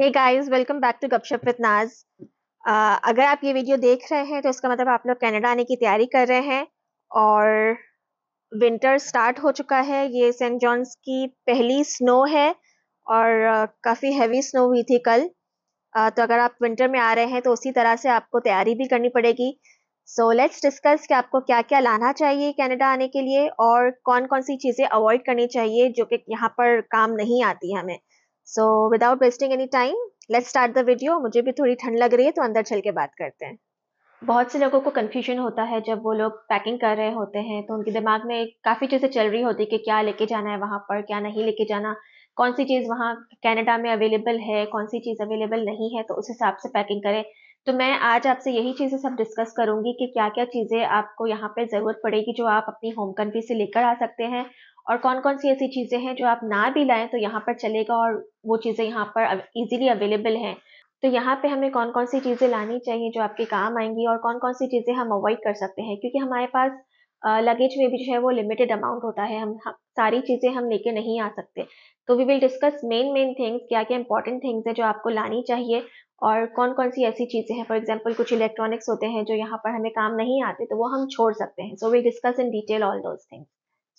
Hey guys welcome back to Gupshup with Naaz अगर आप ये वीडियो देख रहे हैं तो इसका मतलब आप लोग कनाडा आने की तैयारी कर रहे हैं और विंटर स्टार्ट हो चुका है ये सेंट जॉन्स की पहली स्नो है और काफ़ी हैवी स्नो हुई थी कल uh, तो अगर आप विंटर में आ रहे हैं तो उसी तरह से आपको तैयारी भी करनी पड़ेगी सो लेट्स डिस्कस कि आपको क्या क्या लाना चाहिए कनाडा आने के लिए और कौन कौन सी चीज़ें अवॉइड करनी चाहिए जो कि यहाँ पर काम नहीं आती हमें so without wasting any time let's start the video मुझे भी थोड़ी ठंड लग रही है तो अंदर चल के बात करते हैं बहुत से लोगों को कन्फ्यूजन होता है जब वो लोग पैकिंग कर रहे होते हैं तो उनके दिमाग में काफ़ी चीज़ें चल रही होती है कि क्या लेके जाना है वहाँ पर क्या नहीं लेके जाना कौन सी चीज़ वहाँ कैनेडा में अवेलेबल है कौन सी चीज़ अवेलेबल नहीं है तो उस हिसाब से पैकिंग करें तो मैं आज आपसे यही चीज़ें सब डिस्कस करूँगी कि क्या क्या चीज़ें आपको यहाँ पर ज़रूरत पड़ेगी जो आप अपनी होम कंट्री से लेकर आ सकते हैं और कौन कौन सी ऐसी चीज़ें हैं जो आप ना भी लाएं तो यहाँ पर चलेगा और वो चीज़ें यहाँ पर इजीली अवेलेबल हैं तो यहाँ पे हमें कौन कौन सी चीज़ें लानी चाहिए जो आपके काम आएंगी और कौन कौन सी चीज़ें हम अवॉइड कर सकते हैं क्योंकि हमारे पास लगेज में भी जो है वो लिमिटेड अमाउंट होता है हम, हम सारी चीज़ें हम लेके नहीं आ सकते तो we will discuss main main things क्या क्या इंपॉर्टेंट थिंग्स हैं जो आपको लानी चाहिए और कौन कौन सी ऐसी चीज़ें हैं फॉर एग्जाम्पल कुछ इलेक्ट्रॉनिक्स होते हैं जो यहाँ पर हमें काम नहीं आते तो वो हम छोड़ सकते हैं so will discuss in detail all those things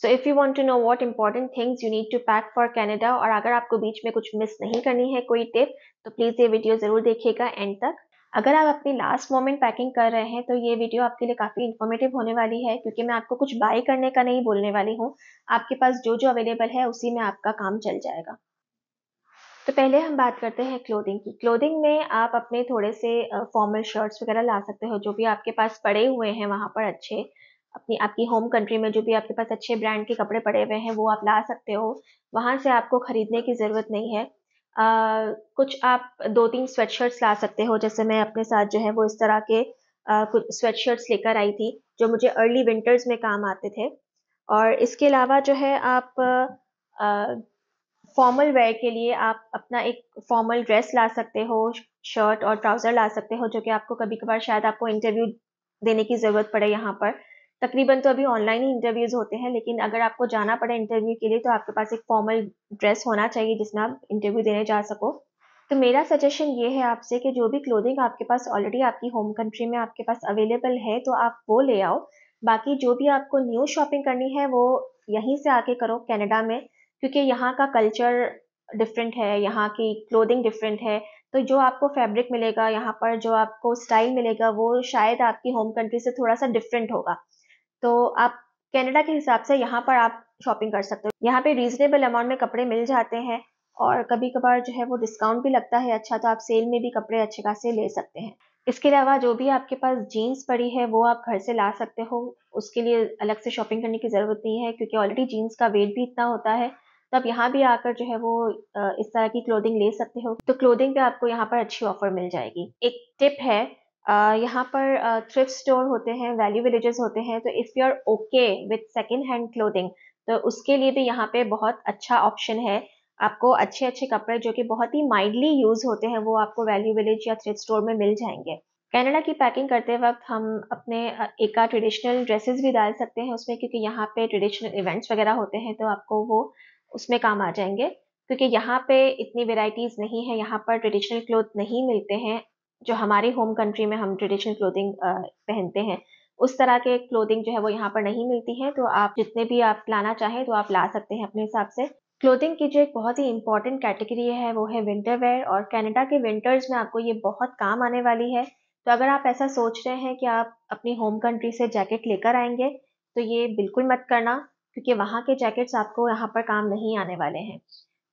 so if you want to know what important things you need to pack for Canada और अगर आपको बीच में कुछ मिस नहीं करनी है कोई टिप तो प्लीज़ ये वीडियो ज़रूर देखिएगा एंड तक अगर आप अपनी लास्ट मोमेंट पैकिंग कर रहे हैं तो ये वीडियो आपके लिए काफ़ी इन्फॉर्मेटिव होने वाली है क्योंकि मैं आपको कुछ बाय करने का नहीं बोलने वाली हूँ आपके पास जो जो अवेलेबल है उसी में आपका काम चल जाएगा तो पहले हम बात करते हैं क्लोथिंग की क्लोथिंग में आप अपने थोड़े से फॉर्मल शर्ट्स वगैरह ला सकते हो जो भी आपके पास पड़े हुए हैं वहाँ पर अच्छे अपनी आपकी होम कंट्री में जो भी आपके पास अच्छे ब्रांड के कपड़े पड़े हुए हैं वो आप ला सकते हो वहाँ से आपको ख़रीदने की ज़रूरत नहीं है आ, कुछ आप दो तीन स्वेटशर्ट्स ला सकते हो जैसे मैं अपने साथ जो है वो इस तरह के आ, कुछ स्वेटशर्ट्स लेकर आई थी जो मुझे अर्ली विंटर्स में काम आते थे और इसके अलावा जो है आप फॉर्मल वेयर के लिए आप अपना एक फॉर्मल ड्रेस ला सकते हो शर्ट और ट्राउज़र ला सकते हो जो कि आपको कभी कभार शायद आपको इंटरव्यू देने की ज़रूरत पड़े यहाँ पर तकरीबन तो अभी ऑनलाइन ही इंटरव्यूज होते हैं लेकिन अगर आपको जाना पड़े इंटरव्यू के लिए तो आपके पास एक फॉर्मल ड्रेस होना चाहिए जिसमें आप इंटरव्यू देने जा सको तो मेरा सजेशन ये है आपसे कि जो भी क्लोथिंग आपके पास ऑलरेडी आपकी होम कंट्री में आपके पास अवेलेबल है तो आप वो ले आओ बाकी जो भी आपको न्यू शॉपिंग करनी है वो यहीं से आके करो कैनेडा में क्योंकि यहाँ का कल्चर डिफरेंट है यहाँ की क्लोथिंग डिफरेंट है तो जो आपको फैब्रिक मिलेगा यहाँ पर जो आपको स्टाइल मिलेगा वो शायद आपकी होम कंट्री से थोड़ा सा डिफरेंट होगा तो आप कनाडा के हिसाब से यहाँ पर आप शॉपिंग कर सकते हो यहाँ पे रीजनेबल अमाउंट में कपड़े मिल जाते हैं और कभी कभार जो है वो डिस्काउंट भी लगता है अच्छा तो आप सेल में भी कपड़े अच्छे खासे ले सकते हैं इसके अलावा जो भी आपके पास जीन्स पड़ी है वो आप घर से ला सकते हो उसके लिए अलग से शॉपिंग करने की ज़रूरत नहीं है क्योंकि ऑलरेडी जीन्स का वेट भी इतना होता है तो आप यहाँ भी आकर जो है वो इस तरह की क्लोथिंग ले सकते हो तो क्लोथिंग पे आपको यहाँ पर अच्छी ऑफर मिल जाएगी एक टिप है यहाँ पर थ्रिफ्ट uh, स्टोर होते हैं वैल्यू विलेजेस होते हैं तो if you are okay with second hand clothing तो उसके लिए भी यहाँ पे बहुत अच्छा ऑप्शन है आपको अच्छे अच्छे कपड़े जो कि बहुत ही माइंडली यूज़ होते हैं वो आपको वैल्यू विलेज या थ्रिफ्ट स्टोर में मिल जाएंगे कैनेडा की पैकिंग करते वक्त हम अपने एक ट्रेडिशनल ड्रेसेस भी डाल सकते हैं उसमें क्योंकि यहाँ पे ट्रेडिशनल इवेंट्स वगैरह होते हैं तो आपको वो उसमें काम आ जाएंगे क्योंकि यहाँ पे इतनी वेराइटीज़ नहीं है यहाँ पर ट्रेडिशनल क्लोथ नहीं मिलते हैं जो हमारे होम कंट्री में हम ट्रेडिशनल क्लोथिंग पहनते हैं उस तरह के क्लोथिंग जो है वो यहाँ पर नहीं मिलती है तो आप जितने भी आप लाना चाहें तो आप ला सकते हैं अपने हिसाब से क्लोथिंग की जो एक बहुत ही इंपॉर्टेंट कैटेगरी है वो है विंटर वेयर और कनाडा के विंटर्स में आपको ये बहुत काम आने वाली है तो अगर आप ऐसा सोच रहे हैं कि आप अपनी होम कंट्री से जैकेट लेकर आएंगे तो ये बिल्कुल मत करना क्योंकि वहाँ के जैकेट्स आपको यहाँ पर काम नहीं आने वाले हैं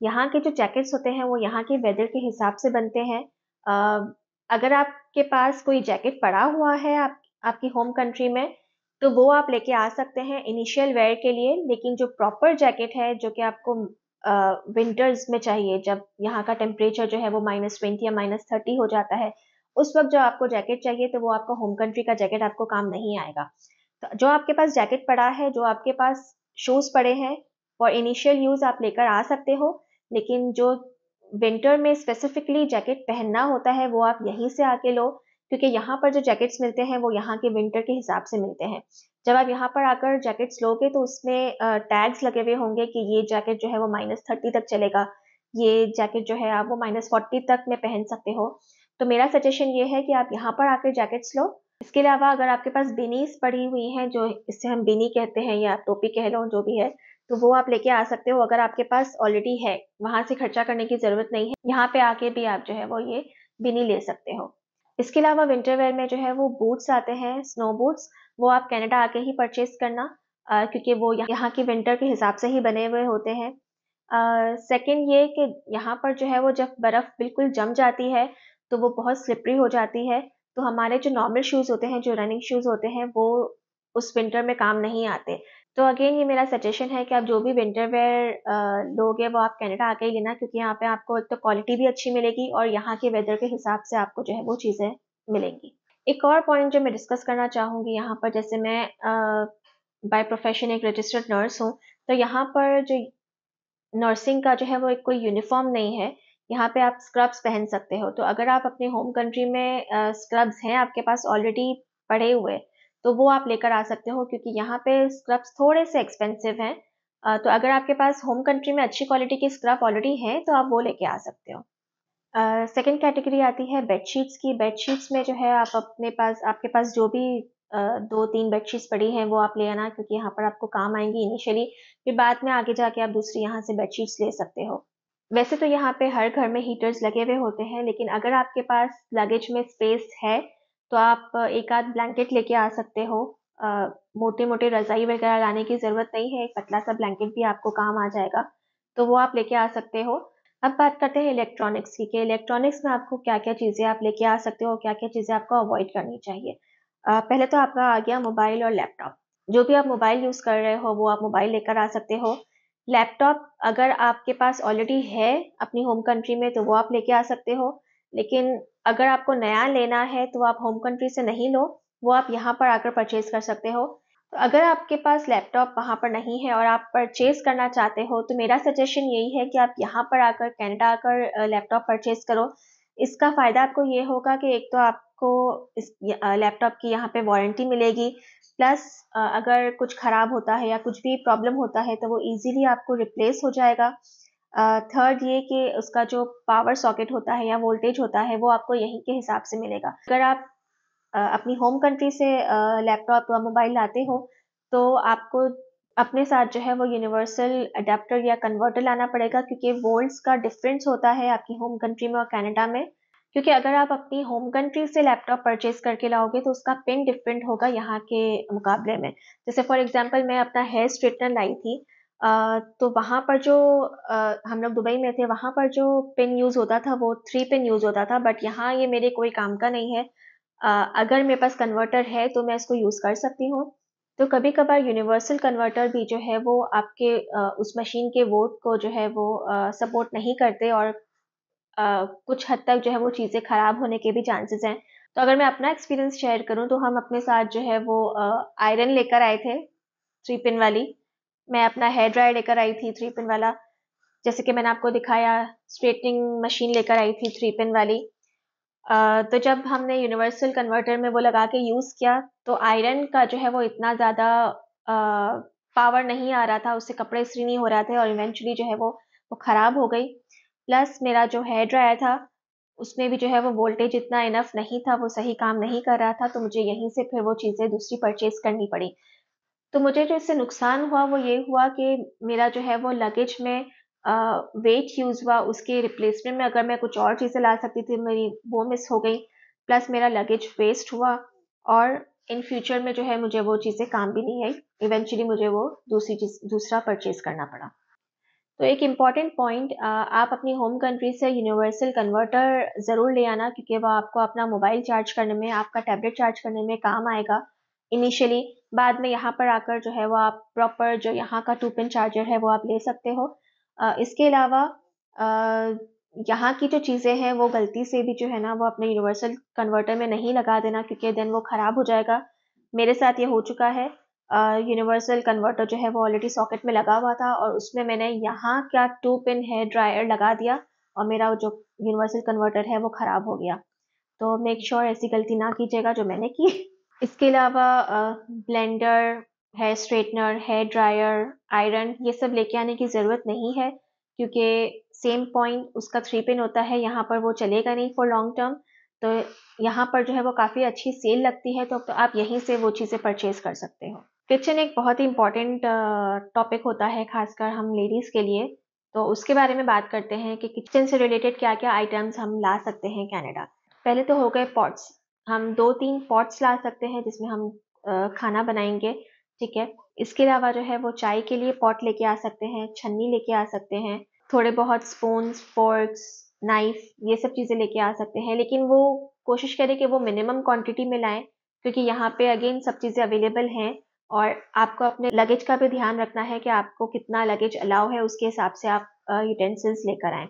यहाँ के जो जैकेट्स होते हैं वो यहाँ के वेदर के हिसाब से बनते हैं अगर आपके पास कोई जैकेट पड़ा हुआ है आप आपकी होम कंट्री में तो वो आप लेके आ सकते हैं इनिशियल वेयर के लिए लेकिन जो प्रॉपर जैकेट है जो कि आपको विंटर्स में चाहिए जब यहाँ का टेम्परेचर जो है वो माइनस ट्वेंटी या माइनस थर्टी हो जाता है उस वक्त जो आपको जैकेट चाहिए तो वो आपका होम कंट्री का जैकेट आपको काम नहीं आएगा तो जो आपके पास जैकेट पड़ा है जो आपके पास शूज़ पड़े हैं फॉर इनिशियल यूज़ आप लेकर आ सकते हो लेकिन जो विंटर में स्पेसिफिकली जैकेट पहनना होता है वो आप यहीं से आके लो क्योंकि यहाँ पर जो जैकेट्स मिलते हैं वो यहाँ के विंटर के हिसाब से मिलते हैं जब आप यहाँ पर आकर जैकेट्स लोगे तो उसमें टैग्स लगे हुए होंगे कि ये जैकेट जो है वो माइनस थर्टी तक चलेगा ये जैकेट जो है आप वो माइनस फोर्टी तक में पहन सकते हो तो मेरा सजेशन ये है कि आप यहाँ पर आकर जैकेट्स लो इसके अलावा अगर आपके पास बिनीस पड़ी हुई हैं जो इससे हम बिनी कहते हैं या टोपी कह लो जो भी है तो वो आप लेके आ सकते हो अगर आपके पास ऑलरेडी है वहां से खर्चा करने की जरूरत नहीं है यहाँ पे आके भी आप जो है वो ये बिनी ले सकते हो इसके अलावा विंटर वेयर में जो है वो बूट्स आते हैं स्नो बूट्स वो आप कनाडा आके ही परचेज करना आ, क्योंकि वो यहाँ के विंटर के हिसाब से ही बने हुए होते हैं सेकेंड ये कि यहाँ पर जो है वो जब बर्फ़ बिल्कुल जम जाती है तो वो बहुत स्लिपरी हो जाती है तो हमारे जो नॉर्मल शूज़ होते हैं जो रनिंग शूज़ होते हैं वो उस विंटर में काम नहीं आते तो अगेन ये मेरा सजेशन है कि आप जो भी विंटर वेयर लोगे वो आप कनाडा आके ही लेना क्योंकि यहाँ पे आपको एक तो क्वालिटी भी अच्छी मिलेगी और यहाँ के वेदर के हिसाब से आपको जो है वो चीज़ें मिलेंगी एक और पॉइंट जो मैं डिस्कस करना चाहूँगी यहाँ पर जैसे मैं बाय प्रोफेशन एक रजिस्टर्ड नर्स हूँ तो यहाँ पर जो नर्सिंग का जो है वो एक कोई यूनिफॉर्म नहीं है यहाँ पे आप स्क्रब्स पहन सकते हो तो अगर आप अपने होम कंट्री में स्क्रब्स हैं आपके पास ऑलरेडी पड़े हुए तो वो आप लेकर आ सकते हो क्योंकि यहाँ पे स्क्रब्स थोड़े से एक्सपेंसिव हैं तो अगर आपके पास होम कंट्री में अच्छी क्वालिटी के स्क्रब ऑलरेडी हैं तो आप वो लेके आ सकते हो सेकेंड कैटेगरी आती है बेडशीट्स की बेडशीट्स में जो है आप अपने पास आपके पास जो भी दो तीन बेडशीट्स पड़ी हैं वो आप ले आना क्योंकि यहाँ पर आपको काम आएंगी इनिशियली फिर बाद में आगे जाके आप दूसरी यहाँ से बेडशीट्स ले सकते हो वैसे तो यहाँ पे हर घर में हीटर्स लगे हुए होते हैं लेकिन अगर आपके पास लगेज में स्पेस है तो आप एक आध ब्लैंकेट लेके आ सकते हो मोटे मोटे रजाई वगैरह लाने की ज़रूरत नहीं है एक पतला सा ब्लैंकेट भी आपको काम आ जाएगा तो वो आप लेके आ सकते हो अब बात करते हैं इलेक्ट्रॉनिक्स की कि इलेक्ट्रॉनिक्स में आपको क्या क्या चीज़ें आप लेके आ सकते हो क्या क्या चीज़ें आपको अवॉइड करनी चाहिए आ, पहले तो आपका आ गया मोबाइल और लैपटॉप जो भी आप मोबाइल यूज़ कर रहे हो वो आप मोबाइल लेकर आ सकते हो लैपटॉप अगर आपके पास ऑलरेडी है अपनी होम कंट्री में तो वो आप लेके आ सकते हो लेकिन अगर आपको नया लेना है तो आप होम कंट्री से नहीं लो वो आप यहाँ पर आकर परचेज कर सकते हो तो अगर आपके पास लैपटॉप वहाँ पर नहीं है और आप परचेज करना चाहते हो तो मेरा सजेशन यही है कि आप यहाँ पर आकर कैनेडा आकर लैपटॉप परचेज करो इसका फ़ायदा आपको ये होगा कि एक तो आपको इस लैपटॉप की यहाँ पे वारंटी मिलेगी प्लस अगर कुछ ख़राब होता है या कुछ भी प्रॉब्लम होता है तो वो इजीली आपको रिप्लेस हो जाएगा थर्ड ये कि उसका जो पावर सॉकेट होता है या वोल्टेज होता है वो आपको यहीं के हिसाब से मिलेगा अगर आप अपनी होम कंट्री से लैपटॉप या मोबाइल लाते हो तो आपको अपने साथ जो है वो यूनिवर्सल अडेप्टर या कन्वर्टर लाना पड़ेगा क्योंकि वोल्ट्स का डिफरेंस होता है आपकी होम कंट्री में और कैनेडा में क्योंकि अगर आप अपनी होम कंट्री से लैपटॉप परचेज करके लाओगे तो उसका पिन डिफरेंट होगा यहाँ के मुकाबले में जैसे फॉर एग्जांपल मैं अपना हेयर स्ट्रेटनर लाई थी तो वहाँ पर जो हम लोग दुबई में थे, वहाँ पर जो पिन यूज़ होता था वो थ्री पिन यूज़ होता था बट यहाँ ये मेरे कोई काम का नहीं है। अगर मेरे पास कन्वर्टर है तो मैं इसको यूज़ कर सकती हूँ। तो कभी-कभार यूनिवर्सल कन्वर्टर भी जो है वो आपके उस मशीन के वोट को जो है वो सपोर्ट नहीं करते और कुछ हद तक जो है वो चीज़ें खराब होने के भी चांसेस हैं। तो अगर मैं अपना एक्सपीरियंस शेयर करूँ तो हम अपने साथ जो है वो आयरन लेकर आए थे, थ्री पिन वाली। मैं अपना हेयर ड्रायर लेकर आई थी थ्री पिन वाला जैसे कि मैंने आपको दिखाया स्ट्रेटनिंग मशीन लेकर आई थी थ्री पिन वाली आ, तो जब हमने यूनिवर्सल कन्वर्टर में वो लगा के यूज़ किया तो आयरन का जो है वो इतना ज़्यादा पावर नहीं आ रहा था उससे कपड़े इसी नहीं हो रहा थे और इवेंचुअली जो है वो वो ख़राब हो गई प्लस मेरा जो हेयर ड्रायर था उसमें भी जो है वो वोल्टेज इतना इनफ नहीं था वो सही काम नहीं कर रहा था तो मुझे यहीं से फिर वो चीज़ें दूसरी परचेज करनी पड़ी तो मुझे जो इससे नुकसान हुआ वो ये हुआ कि मेरा जो है वो लगेज में वेट यूज़ हुआ उसके रिप्लेसमेंट में अगर मैं कुछ और चीज़ें ला सकती थी मेरी वो मिस हो गई प्लस मेरा लगेज वेस्ट हुआ और इन फ्यूचर में जो है मुझे वो चीज़ें काम भी नहीं आई इवेंचुअली मुझे वो दूसरी चीज दूसरा परचेज करना पड़ा तो एक इम्पॉर्टेंट पॉइंट आप अपनी होम कंट्री से यूनिवर्सल कन्वर्टर ज़रूर ले आना क्योंकि वह आपको अपना मोबाइल चार्ज करने में आपका टैबलेट चार्ज करने में काम आएगा इनिशियली बाद में यहाँ पर आकर जो है वो आप प्रॉपर जो यहाँ का टू पिन चार्जर है वो आप ले सकते हो इसके अलावा यहाँ की जो चीज़ें हैं वो गलती से भी जो है ना वो अपने यूनिवर्सल कन्वर्टर में नहीं लगा देना क्योंकि देन वो ख़राब हो जाएगा मेरे साथ ये हो चुका है यूनिवर्सल कन्वर्टर जो है वो ऑलरेडी सॉकेट में लगा हुआ था और उसमें मैंने यहाँ क्या टू पिन है ड्रायर लगा दिया और मेरा जो यूनिवर्सल कन्वर्टर है वो ख़राब हो गया तो मेक श्योर sure ऐसी गलती ना कीजिएगा जो मैंने की इसके अलावा blender hair straightener hair dryer iron ये सब लेके आने की ज़रूरत नहीं है क्योंकि सेम पॉइंट उसका थ्री पिन होता है यहाँ पर वो चलेगा नहीं फॉर लॉन्ग टर्म तो यहाँ पर जो है वो काफ़ी अच्छी सेल लगती है तो, तो आप यहीं से वो चीज़ें परचेज कर सकते हो किचन एक बहुत ही इंपॉर्टेंट टॉपिक होता है खासकर हम लेडीज़ के लिए तो उसके बारे में बात करते हैं कि किचन से रिलेटेड क्या क्या आइटम्स हम ला सकते हैं कनाडा पहले तो हो गए पॉट्स हम दो तीन पॉट्स ला सकते हैं जिसमें हम खाना बनाएंगे ठीक है इसके अलावा जो है वो चाय के लिए पॉट लेके आ सकते हैं छन्नी लेके आ सकते हैं थोड़े बहुत स्पून फोर्क्स नाइफ ये सब चीज़ें लेके आ सकते हैं लेकिन वो कोशिश करें कि वो मिनिमम क्वांटिटी में लाएं क्योंकि यहाँ पे अगेन सब चीज़ें अवेलेबल हैं और आपको अपने लगेज का भी ध्यान रखना है कि आपको कितना लगेज अलाउ है उसके हिसाब से आप यूटेंसिल्स लेकर आएँ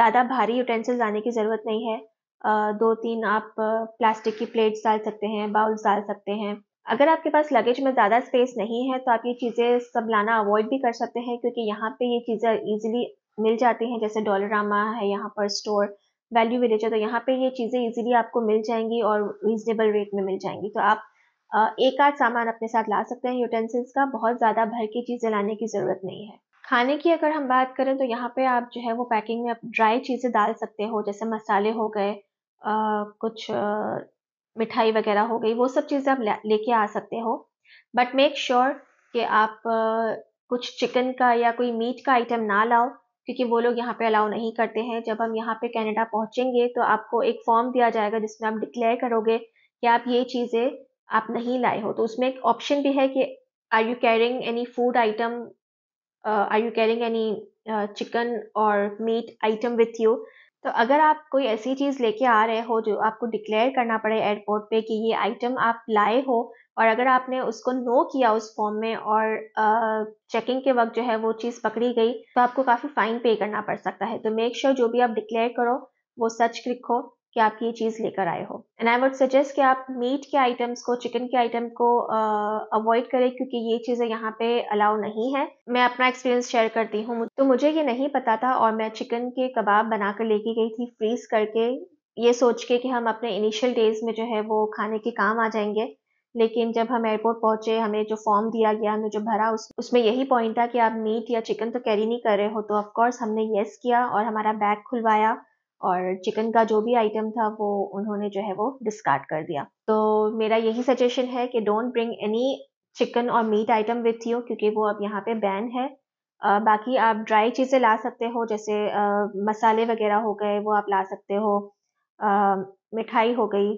ज़्यादा भारी यूटेंसिल्स आने की ज़रूरत नहीं है दो तीन आप प्लास्टिक की प्लेट्स डाल सकते हैं बाउल्स डाल सकते हैं अगर आपके पास लगेज में ज़्यादा स्पेस नहीं है तो आप ये चीज़ें सब लाना अवॉइड भी कर सकते हैं क्योंकि यहाँ पे ये चीज़ें इजीली मिल जाती हैं जैसे डॉलरामा है यहाँ पर स्टोर वैल्यू विलेज है तो यहाँ पे ये चीज़ें इजीली आपको मिल जाएंगी और रीजनेबल रेट में मिल जाएंगी तो आप एक आध सामान अपने साथ ला सकते हैं यूटेंसिल्स का बहुत ज़्यादा भर की चीज़ें लाने की ज़रूरत नहीं है खाने की अगर हम बात करें तो यहाँ पे आप जो है वो पैकिंग में आप ड्राई चीज़ें डाल सकते हो जैसे मसाले हो गए कुछ आ, मिठाई वगैरह हो गई वो सब चीज़ें आप लेके आ सकते हो बट मेक श्योर कि आप आ, कुछ चिकन का या कोई मीट का आइटम ना लाओ क्योंकि वो लोग यहाँ पे अलाउ नहीं करते हैं जब हम यहाँ पे कनाडा पहुँचेंगे तो आपको एक फॉर्म दिया जाएगा जिसमें आप डिक्लेयर करोगे कि आप ये चीज़ें आप नहीं लाए हो तो उसमें एक ऑप्शन भी है कि are you carrying any food item are you carrying any chicken और मीट आइटम विथ यू तो अगर आप कोई ऐसी चीज़ लेके आ रहे हो जो आपको डिक्लेयर करना पड़े एयरपोर्ट पे कि ये आइटम आप लाए हो और अगर आपने उसको नो किया उस फॉर्म में और चेकिंग के वक्त जो है वो चीज़ पकड़ी गई तो आपको काफ़ी फाइन पे करना पड़ सकता है तो मेक श्योर sure जो भी आप डिक्लेयर करो वो सच लिखो कि आप ये चीज़ लेकर आए हो एंड आई वुड सजेस्ट कि आप मीट के आइटम्स को चिकन के आइटम को अवॉइड uh, करें क्योंकि ये चीज़ें यहाँ पे अलाउ नहीं है मैं अपना एक्सपीरियंस शेयर करती हूँ तो मुझे ये नहीं पता था और मैं चिकन के कबाब बना कर लेके गई थी फ्रीज करके ये सोच के कि हम अपने इनिशियल डेज में जो है वो खाने के काम आ जाएंगे लेकिन जब हम एयरपोर्ट पहुंचे हमें जो फॉर्म दिया गया हमने जो भरा उस उसमें यही पॉइंट था कि आप मीट या चिकन तो कैरी नहीं कर रहे हो तो ऑफकोर्स हमने येस किया और हमारा बैग खुलवाया और चिकन का जो भी आइटम था वो उन्होंने जो है वो डिस्कार्ड कर दिया तो मेरा यही सजेशन है कि डोंट ब्रिंग एनी चिकन और मीट आइटम विथ यू क्योंकि वो अब यहाँ पे बैन है आ, बाकी आप ड्राई चीज़ें ला सकते हो जैसे आ, मसाले वगैरह हो गए वो आप ला सकते हो आ, मिठाई हो गई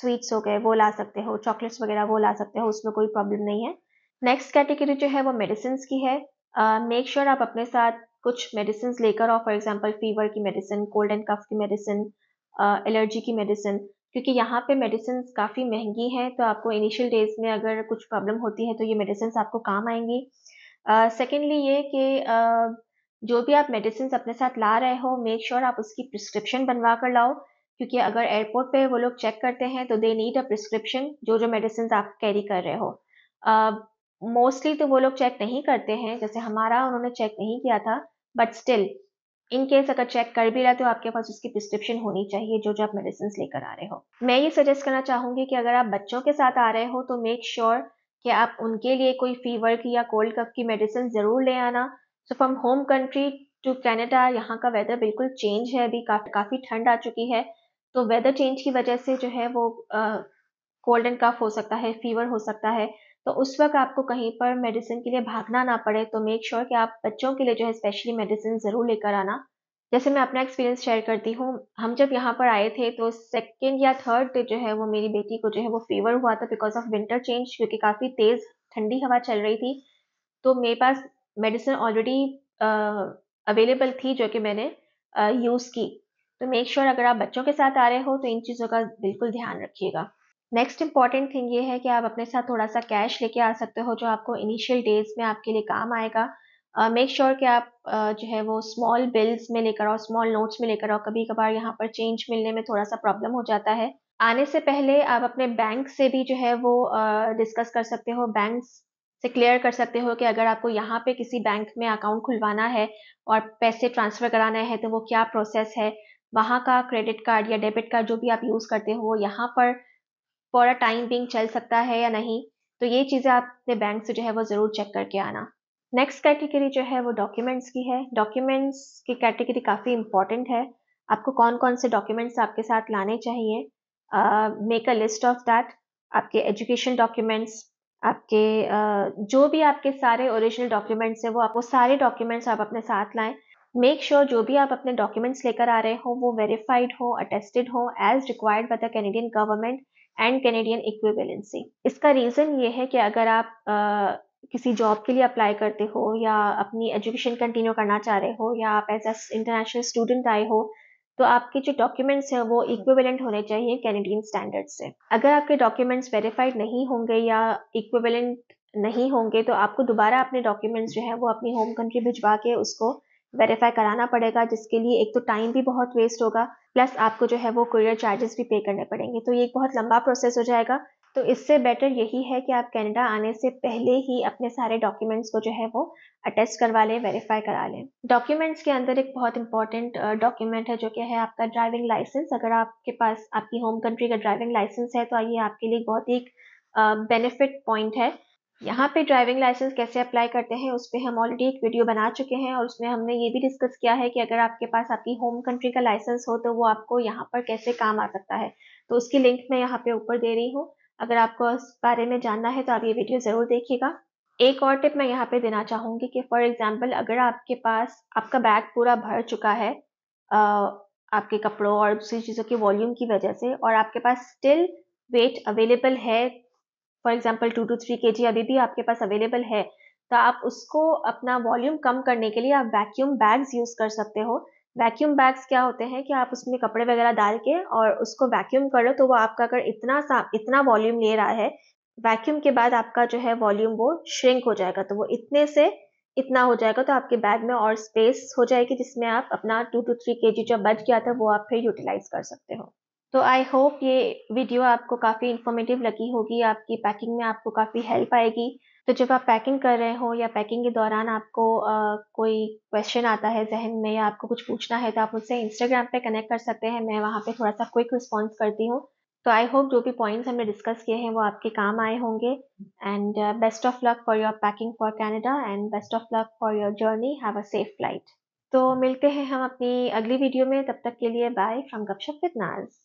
स्वीट्स हो गए वो ला सकते हो चॉकलेट्स वगैरह वो ला सकते हो उसमें कोई प्रॉब्लम नहीं है नेक्स्ट कैटेगरी जो है वो मेडिसिन की है मेक uh, श्योर sure आप अपने साथ कुछ मेडिसिन लेकर आओ फॉर एग्जाम्पल फीवर की मेडिसिन कोल्ड एंड कफ की मेडिसिन एलर्जी की मेडिसिन क्योंकि यहाँ पे मेडिसिन काफ़ी महंगी हैं तो आपको इनिशियल डेज में अगर कुछ प्रॉब्लम होती है तो ये मेडिसिन आपको काम आएंगी सेकेंडली uh, ये कि uh, जो भी आप मेडिसिन अपने साथ ला रहे हो मेक श्योर sure आप उसकी प्रिस्क्रिप्शन बनवा कर लाओ क्योंकि अगर एयरपोर्ट पे वो लोग चेक करते हैं तो दे नीड अ प्रिस्क्रिप्शन जो जो मेडिसिन आप कैरी कर रहे हो मोस्टली uh, तो वो लोग चेक नहीं करते हैं जैसे हमारा उन्होंने चेक नहीं किया था बट स्टिल इनकेस अगर चेक कर भी रहा है तो आपके पास उसकी प्रिस्क्रिप्शन होनी चाहिए जो जो आप मेडिसिन लेकर आ रहे हो मैं ये सजेस्ट करना चाहूंगी कि अगर आप बच्चों के साथ आ रहे हो तो मेक श्योर sure कि आप उनके लिए कोई फीवर की या कोल्ड कफ की मेडिसिन ज़रूर ले आना so from home country to Canada यहाँ का वेदर बिल्कुल चेंज है अभी काफ़ी काफ़ी ठंड आ चुकी है तो वेदर चेंज की वजह से जो है वो कोल्ड एंड कफ हो सकता है फीवर हो सकता है तो उस वक्त आपको कहीं पर मेडिसिन के लिए भागना ना पड़े तो मेक श्योर sure कि आप बच्चों के लिए जो है स्पेशली मेडिसिन ज़रूर लेकर आना जैसे मैं अपना एक्सपीरियंस शेयर करती हूँ हम जब यहाँ पर आए थे तो सेकेंड या थर्ड डे जो है वो मेरी बेटी को जो है वो फीवर हुआ था बिकॉज ऑफ विंटर चेंज क्योंकि काफ़ी तेज़ ठंडी हवा चल रही थी तो मेरे पास मेडिसिन ऑलरेडी अवेलेबल थी जो कि मैंने यूज़ की तो मेक श्योर sure अगर आप बच्चों के साथ आ रहे हो तो इन चीज़ों का बिल्कुल ध्यान रखिएगा नेक्स्ट इंपॉर्टेंट थिंग ये है कि आप अपने साथ थोड़ा सा कैश लेके आ सकते हो जो आपको इनिशियल डेज में आपके लिए काम आएगा मेक uh, श्योर sure कि आप uh, जो है वो स्मॉल बिल्स में लेकर आओ स्मॉल नोट्स में लेकर आओ कभी कभार यहाँ पर चेंज मिलने में थोड़ा सा प्रॉब्लम हो जाता है आने से पहले आप अपने बैंक से भी जो है वो डिस्कस uh, कर सकते हो बैंक से क्लियर कर सकते हो कि अगर आपको यहाँ पे किसी बैंक में अकाउंट खुलवाना है और पैसे ट्रांसफ़र कराना है तो वो क्या प्रोसेस है वहाँ का क्रेडिट कार्ड या डेबिट कार्ड जो भी आप यूज़ करते हो यहाँ पर फॉर अ टाइम बिंग चल सकता है या नहीं तो ये चीज़ें आप अपने बैंक से जो है वो ज़रूर चेक करके आना नेक्स्ट कैटेगरी जो है वो डॉक्यूमेंट्स की है डॉक्यूमेंट्स की कैटेगरी काफ़ी इंपॉर्टेंट है आपको कौन कौन से डॉक्यूमेंट्स आपके साथ लाने चाहिए make a list of that आपके एजुकेशन डॉक्यूमेंट्स आपके uh, जो भी आपके सारे ओरिजिनल डॉक्यूमेंट्स हैं वो आपको सारे डॉक्यूमेंट्स आप अपने साथ लाएं मेक श्योर sure जो भी आप अपने डॉक्यूमेंट्स लेकर आ रहे हो वो वेरीफाइड हो अटेस्टेड हो as required by the Canadian government and Canadian equivalency इसका रीज़न ये है कि अगर आप आ, किसी जॉब के लिए अप्लाई करते हो या अपनी एजुकेशन कंटिन्यू करना चाह रहे हो या आप एज इंटरनेशनल स्टूडेंट आए हो तो आपके जो डॉक्यूमेंट्स हैं वो इक्विवेलेंट होने चाहिए कैनेडियन स्टैंडर्ड से अगर आपके डॉक्यूमेंट्स वेरीफाइड नहीं होंगे या इक्विवेलेंट नहीं होंगे तो आपको दोबारा अपने डॉक्यूमेंट्स जो है वो अपनी होम कंट्री भिजवा के उसको वेरीफाई कराना पड़ेगा जिसके लिए एक तो टाइम भी बहुत वेस्ट होगा प्लस आपको जो है वो कुरियर चार्जेस भी पे करने पड़ेंगे तो ये एक बहुत लंबा प्रोसेस हो जाएगा तो इससे बेटर यही है कि आप कनाडा आने से पहले ही अपने सारे डॉक्यूमेंट्स को जो है वो अटेस्ट करवा लें वेरीफाई करा लें डॉक्यूमेंट्स के अंदर एक बहुत इंपॉर्टेंट डॉक्यूमेंट है जो कि है आपका ड्राइविंग लाइसेंस अगर आपके पास आपकी होम कंट्री का ड्राइविंग लाइसेंस है तो ये आपके लिए बहुत ही बेनिफिट पॉइंट है यहाँ पे ड्राइविंग लाइसेंस कैसे अप्लाई करते हैं उस पर हम ऑलरेडी एक वीडियो बना चुके हैं और उसमें हमने ये भी डिस्कस किया है कि अगर आपके पास आपकी होम कंट्री का लाइसेंस हो तो वो आपको यहाँ पर कैसे काम आ सकता है तो उसकी लिंक मैं यहाँ पे ऊपर दे रही हूँ अगर आपको इस बारे में जानना है तो आप ये वीडियो ज़रूर देखिएगा एक और टिप मैं यहाँ पे देना चाहूँगी कि फॉर एग्जाम्पल अगर आपके पास आपका बैग पूरा भर चुका है आ, आपके कपड़ों और दूसरी चीज़ों के वॉल्यूम की वजह से और आपके पास स्टिल वेट अवेलेबल है for example to to three के जी अभी भी आपके पास अवेलेबल है तो आप उसको अपना वॉल्यूम कम करने के लिए आप वैक्यूम बैग्स यूज़ कर सकते हो वैक्यूम बैग्स क्या होते हैं कि आप उसमें कपड़े वगैरह डाल के और उसको वैक्यूम करो तो वो आपका अगर इतना सा इतना वॉल्यूम ले रहा है वैक्यूम के बाद आपका जो है वॉल्यूम वो श्रिंक हो जाएगा तो वो इतने से इतना हो जाएगा तो आपके बैग में और स्पेस हो जाएगी जिसमें आप अपना टू टू थ्री के जो बच गया था वो आप फिर यूटिलाइज कर सकते हो तो आई होप ये वीडियो आपको काफ़ी इन्फॉर्मेटिव लगी होगी आपकी पैकिंग में आपको काफ़ी हेल्प आएगी तो जब आप पैकिंग कर रहे हो या पैकिंग के दौरान आपको आ, कोई क्वेश्चन आता है जहन में या आपको कुछ पूछना है तो आप मुझसे इंस्टाग्राम पे कनेक्ट कर सकते हैं मैं वहाँ पे थोड़ा सा क्विक रिस्पॉन्स करती हूँ तो आई होप जो भी पॉइंट्स हमने डिस्कस किए हैं वो आपके काम आए होंगे and best of luck for your packing for Canada and best of luck for your journey have a safe flight तो मिलते हैं हम अपनी अगली वीडियो में तब तक के लिए बाय फ्रॉम गपशप विद नाज